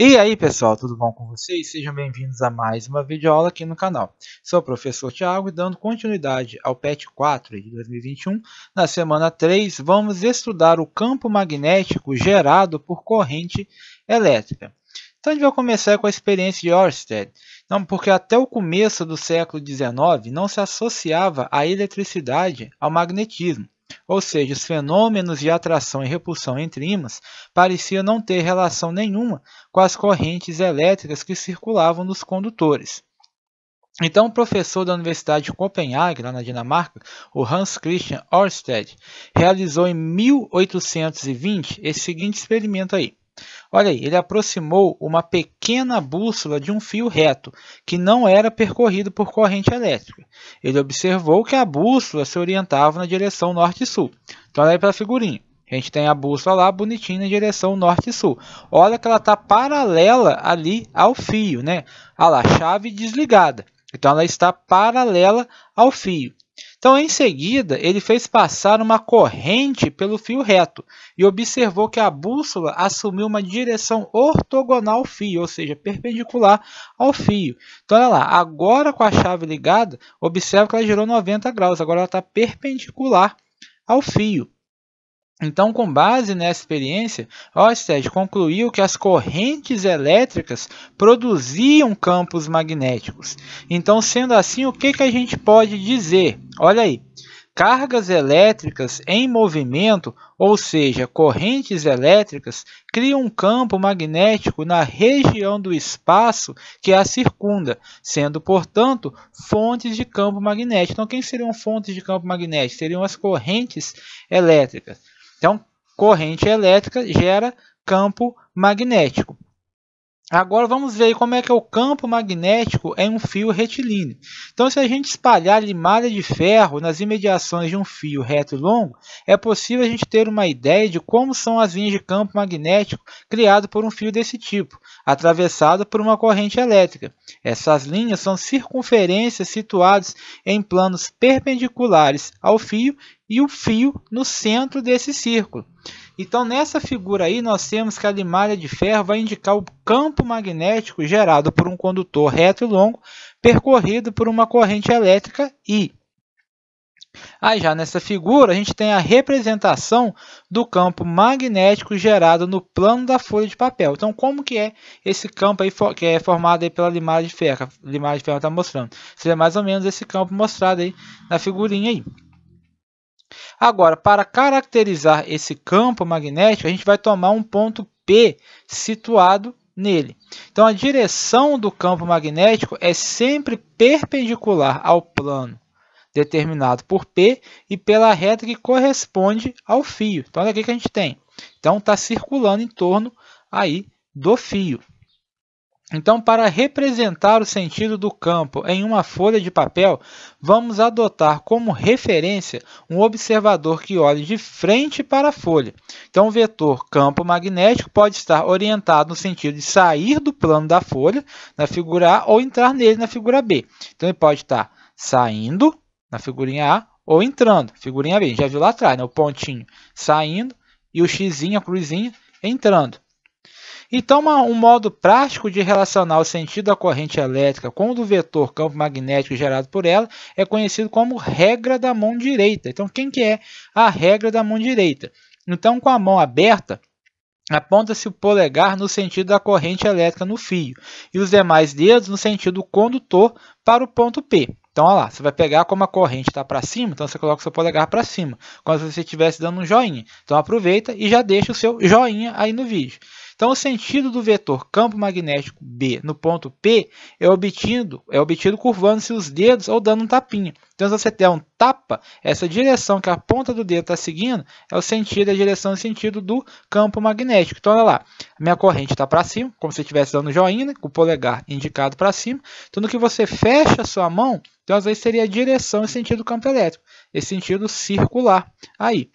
E aí pessoal, tudo bom com vocês? Sejam bem-vindos a mais uma videoaula aqui no canal. Sou o professor Tiago e dando continuidade ao PET 4 de 2021, na semana 3 vamos estudar o campo magnético gerado por corrente elétrica. Então a gente vai começar com a experiência de Oersted, não, porque até o começo do século XIX não se associava a eletricidade ao magnetismo ou seja, os fenômenos de atração e repulsão entre ímãs pareciam não ter relação nenhuma com as correntes elétricas que circulavam nos condutores. Então, um professor da Universidade de Copenhague, lá na Dinamarca, o Hans Christian Ørsted, realizou em 1820 esse seguinte experimento aí. Olha aí, ele aproximou uma pequena bússola de um fio reto, que não era percorrido por corrente elétrica. Ele observou que a bússola se orientava na direção norte sul. Então, olha aí para a figurinha. A gente tem a bússola lá bonitinha na direção norte sul. Olha que ela está paralela ali ao fio, né? Olha lá, chave desligada. Então ela está paralela ao fio. Então, em seguida, ele fez passar uma corrente pelo fio reto e observou que a bússola assumiu uma direção ortogonal ao fio, ou seja, perpendicular ao fio. Então, olha lá, agora com a chave ligada, observa que ela girou 90 graus, agora ela está perpendicular ao fio. Então, com base nessa experiência, Osted concluiu que as correntes elétricas produziam campos magnéticos. Então, sendo assim, o que, que a gente pode dizer? Olha aí, cargas elétricas em movimento, ou seja, correntes elétricas, criam um campo magnético na região do espaço que a circunda, sendo, portanto, fontes de campo magnético. Então, quem seriam fontes de campo magnético? Seriam as correntes elétricas. Então, corrente elétrica gera campo magnético. Agora vamos ver como é que é o campo magnético em um fio retilíneo. Então, se a gente espalhar limada de ferro nas imediações de um fio reto e longo, é possível a gente ter uma ideia de como são as linhas de campo magnético criado por um fio desse tipo atravessado por uma corrente elétrica. Essas linhas são circunferências situadas em planos perpendiculares ao fio e o fio no centro desse círculo. Então, nessa figura aí, nós temos que a limalha de ferro vai indicar o campo magnético gerado por um condutor reto e longo percorrido por uma corrente elétrica I. Aí já nessa figura a gente tem a representação do campo magnético gerado no plano da folha de papel. Então como que é esse campo aí que é formado aí pela limagem de ferro? A limagem de ferro está mostrando. Seria mais ou menos esse campo mostrado aí na figurinha aí. Agora, para caracterizar esse campo magnético, a gente vai tomar um ponto P situado nele. Então a direção do campo magnético é sempre perpendicular ao plano determinado por P e pela reta que corresponde ao fio. Então, olha aqui que a gente tem. Então, está circulando em torno aí do fio. Então, para representar o sentido do campo em uma folha de papel, vamos adotar como referência um observador que olhe de frente para a folha. Então, o vetor campo magnético pode estar orientado no sentido de sair do plano da folha, na figura A, ou entrar nele na figura B. Então, ele pode estar saindo na figurinha A, ou entrando, figurinha B, a gente já viu lá atrás, né? o pontinho saindo e o x, a cruzinha, entrando. Então, uma, um modo prático de relacionar o sentido da corrente elétrica com o do vetor campo magnético gerado por ela é conhecido como regra da mão direita. Então, quem que é a regra da mão direita? Então, com a mão aberta, aponta-se o polegar no sentido da corrente elétrica no fio e os demais dedos no sentido condutor para o ponto P. Então, olha lá, você vai pegar como a corrente está para cima, então você coloca o seu polegar para cima, como se você estivesse dando um joinha. Então, aproveita e já deixa o seu joinha aí no vídeo. Então, o sentido do vetor campo magnético B no ponto P é obtido, é obtido curvando-se os dedos ou dando um tapinha. Então, se você der um tapa, essa direção que a ponta do dedo está seguindo é o sentido, é a direção e sentido do campo magnético. Então, olha lá, a minha corrente está para cima, como se estivesse dando joinha, né, com o polegar indicado para cima. Então, no que você fecha a sua mão, então, às vezes, seria a direção e sentido do campo elétrico, esse sentido circular aí.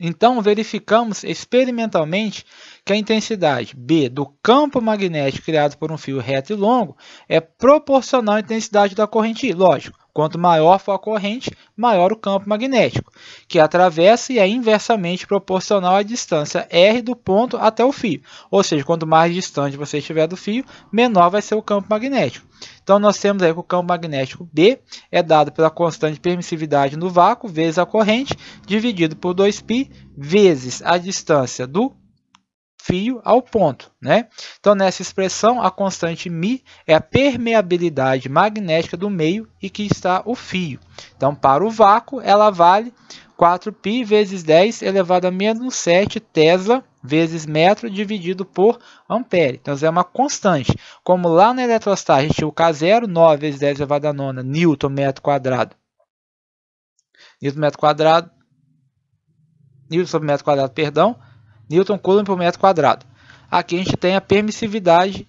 Então, verificamos experimentalmente que a intensidade B do campo magnético criado por um fio reto e longo é proporcional à intensidade da corrente I. Lógico, Quanto maior for a corrente, maior o campo magnético, que atravessa e é inversamente proporcional à distância R do ponto até o fio. Ou seja, quanto mais distante você estiver do fio, menor vai ser o campo magnético. Então nós temos aí que o campo magnético B é dado pela constante de permissividade no vácuo vezes a corrente dividido por 2π vezes a distância do fio ao ponto. Né? Então, nessa expressão, a constante μ é a permeabilidade magnética do meio e que está o fio. Então, para o vácuo, ela vale 4π vezes 10 elevado a menos 7 Tesla vezes metro dividido por ampere. Então, é uma constante. Como lá na eletrostar a gente tinha o K0, 9 vezes 10 elevado a nona, newton metro quadrado. Newton metro quadrado. Newton sobre metro quadrado, perdão Newton Coulomb por metro quadrado. Aqui a gente tem a permissividade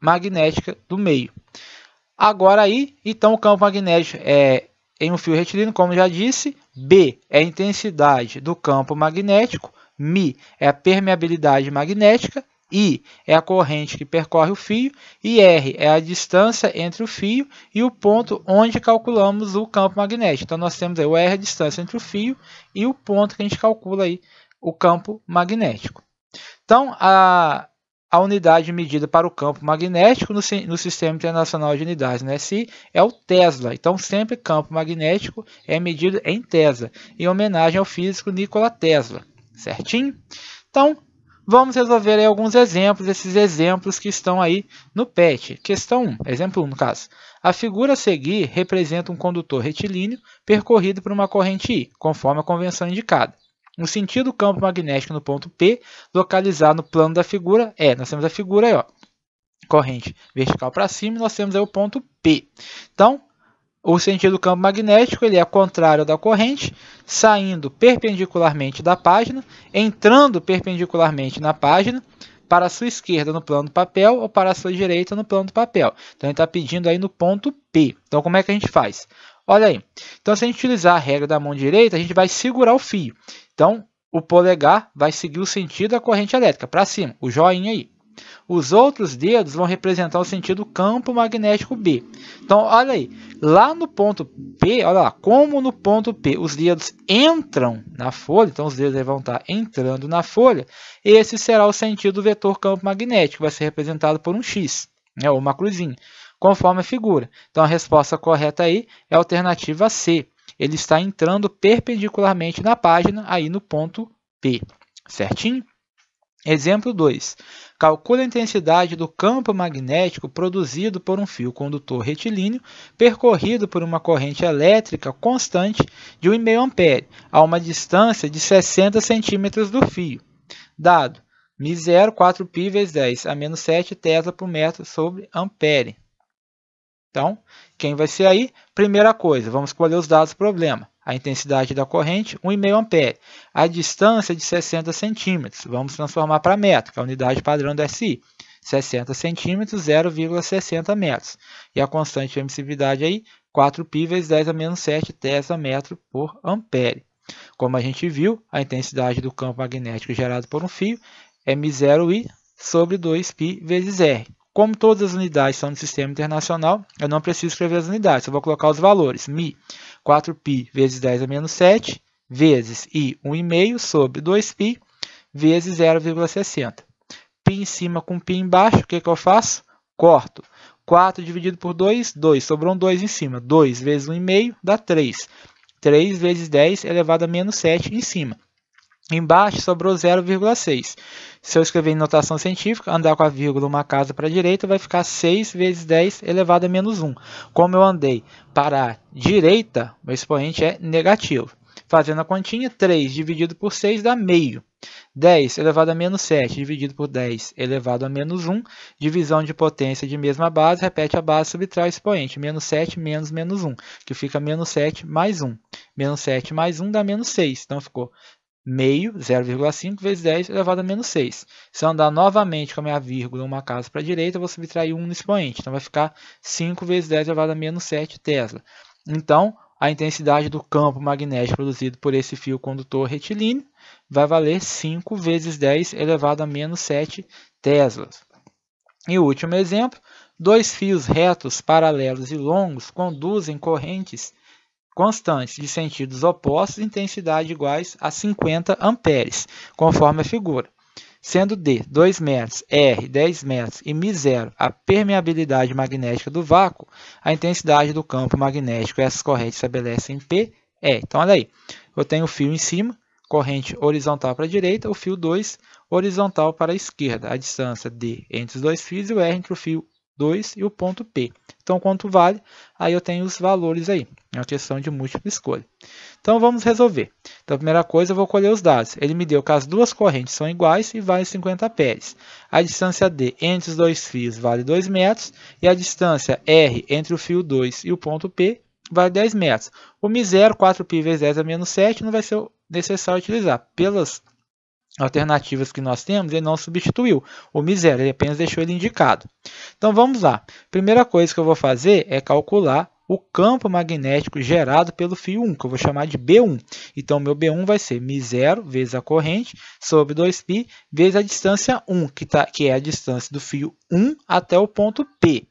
magnética do meio. Agora aí, então o campo magnético é em um fio retilíneo, como já disse, B é a intensidade do campo magnético, μ é a permeabilidade magnética, I é a corrente que percorre o fio e R é a distância entre o fio e o ponto onde calculamos o campo magnético. Então nós temos aí o R é a distância entre o fio e o ponto que a gente calcula aí o campo magnético. Então, a, a unidade medida para o campo magnético no, no Sistema Internacional de Unidades, no né? SI, é o Tesla. Então, sempre campo magnético é medido em Tesla, em homenagem ao físico Nikola Tesla. Certinho? Então, vamos resolver alguns exemplos, esses exemplos que estão aí no PET. Questão 1, exemplo 1 no caso. A figura a seguir representa um condutor retilíneo percorrido por uma corrente I, conforme a convenção indicada. O sentido do campo magnético no ponto P, localizado no plano da figura, é, nós temos a figura aí, ó, corrente vertical para cima, nós temos aí o ponto P. Então, o sentido do campo magnético ele é contrário da corrente, saindo perpendicularmente da página, entrando perpendicularmente na página, para a sua esquerda no plano do papel ou para a sua direita no plano do papel. Então, ele está pedindo aí no ponto P. Então, como é que a gente faz? Olha aí. Então, se a gente utilizar a regra da mão direita, a gente vai segurar o fio. Então, o polegar vai seguir o sentido da corrente elétrica, para cima, o joinha aí. Os outros dedos vão representar o sentido campo magnético B. Então, olha aí, lá no ponto P, olha lá, como no ponto P os dedos entram na folha, então os dedos vão estar entrando na folha, esse será o sentido do vetor campo magnético, vai ser representado por um X, né, ou uma cruzinha conforme a figura. Então a resposta correta aí é a alternativa C. Ele está entrando perpendicularmente na página, aí no ponto P. Certinho? Exemplo 2. Calcula a intensidade do campo magnético produzido por um fio condutor retilíneo percorrido por uma corrente elétrica constante de 1,5 A a uma distância de 60 centímetros do fio. Dado Mi0, 4π vezes 10 a menos 7 tesla por metro sobre ampere. Então, quem vai ser aí? Primeira coisa, vamos escolher os dados do problema. A intensidade da corrente, 1,5 A. A distância de 60 centímetros. Vamos transformar para metro, que é a unidade padrão do SI. 60 centímetros, 0,60 metros. E a constante de emissividade aí, 4π vezes 10 a menos 7 tesla metro por ampere. Como a gente viu, a intensidade do campo magnético gerado por um fio é M0I sobre 2π vezes R. Como todas as unidades são do sistema internacional, eu não preciso escrever as unidades, eu vou colocar os valores. Mi, 4π vezes 10 a é menos 7, vezes I, 1,5 sobre 2π, vezes 0,60. Pi em cima com pi embaixo, o que, que eu faço? Corto. 4 dividido por 2, 2. Sobrou um 2 em cima. 2 vezes 1,5 dá 3. 3 vezes 10 elevado a menos 7 em cima. Embaixo sobrou 0,6. Se eu escrever em notação científica, andar com a vírgula uma casa para a direita, vai ficar 6 vezes 10 elevado a menos 1. Como eu andei para a direita, o expoente é negativo. Fazendo a continha, 3 dividido por 6 dá meio. 10 elevado a menos 7 dividido por 10 elevado a menos 1. Divisão de potência de mesma base, repete a base, subtrai o expoente. Menos 7 menos menos 1, que fica menos 7 mais 1. Menos 7 mais 1 dá menos 6. Então ficou meio, 0,5 vezes 10 elevado a menos 6. Se eu andar novamente com a minha vírgula uma casa para a direita, eu vou subtrair 1 no expoente. Então, vai ficar 5 vezes 10 elevado a menos 7 Tesla. Então, a intensidade do campo magnético produzido por esse fio condutor retilíneo vai valer 5 vezes 10 elevado a menos 7 Teslas. E o último exemplo, dois fios retos, paralelos e longos conduzem correntes constantes de sentidos opostos e intensidade iguais a 50 amperes, conforme a figura. Sendo D 2 metros, R 10 metros e Mi 0 a permeabilidade magnética do vácuo, a intensidade do campo magnético essas correntes estabelecem P é. Então, olha aí, eu tenho o fio em cima, corrente horizontal para a direita, o fio 2 horizontal para a esquerda, a distância D entre os dois fios e o R entre o fio 2 e o ponto P. Então, quanto vale? Aí eu tenho os valores aí. É uma questão de múltipla escolha. Então, vamos resolver. Então, a primeira coisa, eu vou colher os dados. Ele me deu que as duas correntes são iguais e valem 50 pés. A distância D entre os dois fios vale 2 metros. E a distância R entre o fio 2 e o ponto P vale 10 metros. O mi zero, 4π vezes 10 a é menos 7, não vai ser necessário utilizar. Pelas alternativas que nós temos, ele não substituiu o miséria, ele apenas deixou ele indicado. Então vamos lá. Primeira coisa que eu vou fazer é calcular o campo magnético gerado pelo fio 1, que eu vou chamar de B1. Então, meu B1 vai ser μ0 vezes a corrente sobre 2π vezes a distância 1, que, tá, que é a distância do fio 1 até o ponto P.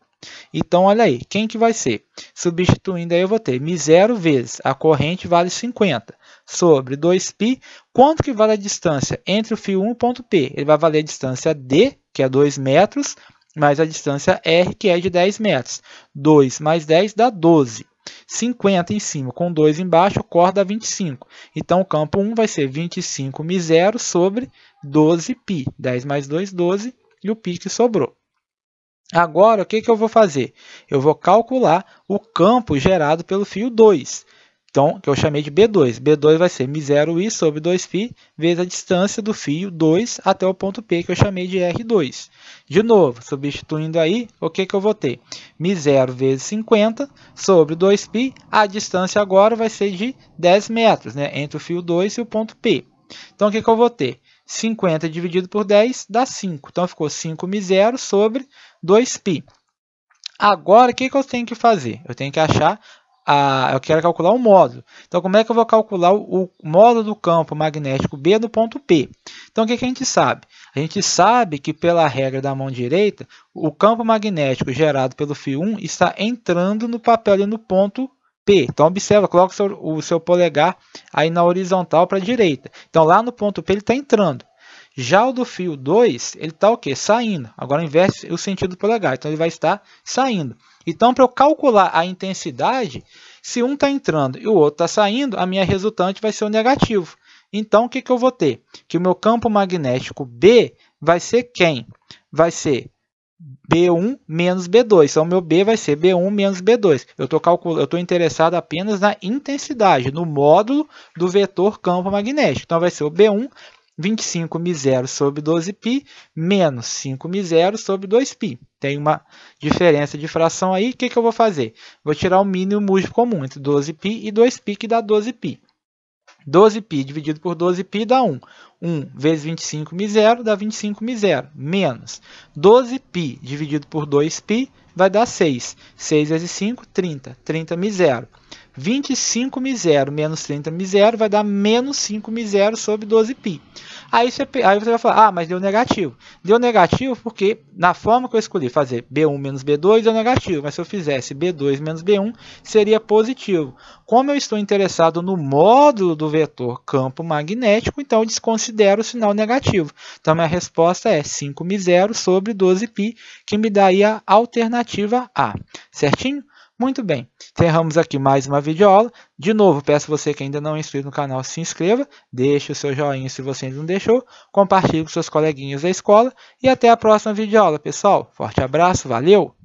Então, olha aí, quem que vai ser? Substituindo aí, eu vou ter mi zero vezes a corrente vale 50 sobre 2π. Quanto que vale a distância entre o fio 1 e o ponto P? Ele vai valer a distância D, que é 2 metros, mais a distância R, que é de 10 metros. 2 mais 10 dá 12. 50 em cima com 2 embaixo, corda 25. Então, o campo 1 vai ser 25 mi zero sobre 12π. 10 mais 2, 12, e o π que sobrou. Agora, o que, que eu vou fazer? Eu vou calcular o campo gerado pelo fio 2. Então, que eu chamei de B2. B2 vai ser μ0i sobre 2π vezes a distância do fio 2 até o ponto P, que eu chamei de R2. De novo, substituindo aí, o que, que eu vou ter? μ0 vezes 50 sobre 2π. A distância agora vai ser de 10 metros, né? entre o fio 2 e o ponto P. Então, o que, que eu vou ter? 50 dividido por 10 dá 5. Então, ficou 5 μ sobre 2π. Agora, o que, que eu tenho que fazer? Eu tenho que achar, a, eu quero calcular o módulo. Então, como é que eu vou calcular o módulo do campo magnético B no ponto P? Então, o que, que a gente sabe? A gente sabe que, pela regra da mão direita, o campo magnético gerado pelo fio 1 está entrando no papel e no ponto P. Então observa, coloca o seu, o seu polegar aí na horizontal para a direita. Então lá no ponto P ele está entrando. Já o do fio 2, ele está o quê? Saindo. Agora inverte o sentido do polegar, então ele vai estar saindo. Então, para eu calcular a intensidade, se um está entrando e o outro está saindo, a minha resultante vai ser o negativo. Então, o que, que eu vou ter? Que o meu campo magnético B vai ser quem? Vai ser B1 menos B2. Então, meu B vai ser B1 menos B2. Eu estou interessado apenas na intensidade, no módulo do vetor campo magnético. Então, vai ser o B1, 25μ 0 sobre 12π, menos 5μ 0 sobre 2π. Tem uma diferença de fração aí. O que, que eu vou fazer? Vou tirar o mínimo múltiplo comum entre 12π e 2π, que dá 12π. 12π dividido por 12π dá 1. 1 vezes 25 mi zero dá 25 mi zero, menos 12π dividido por 2π vai dar 6. 6 vezes 5, 30. 30 mi 0. 25 mi 0 menos 30 mi 0 vai dar menos 5 mi 0 sobre 12 π. Aí você, aí você vai falar, ah, mas deu negativo. Deu negativo porque na forma que eu escolhi fazer B1 menos B2 deu negativo, mas se eu fizesse B2 menos B1 seria positivo. Como eu estou interessado no módulo do vetor campo magnético, então eu desconsidero o sinal negativo. Então minha resposta é 5 mi 0 sobre 12 π, que me daria a alternativa alternativa A. Certinho? Muito bem, encerramos aqui mais uma videoaula. De novo, peço você que ainda não é inscrito no canal, se inscreva, deixe o seu joinha se você ainda não deixou, compartilhe com seus coleguinhas da escola e até a próxima videoaula, pessoal. Forte abraço, valeu!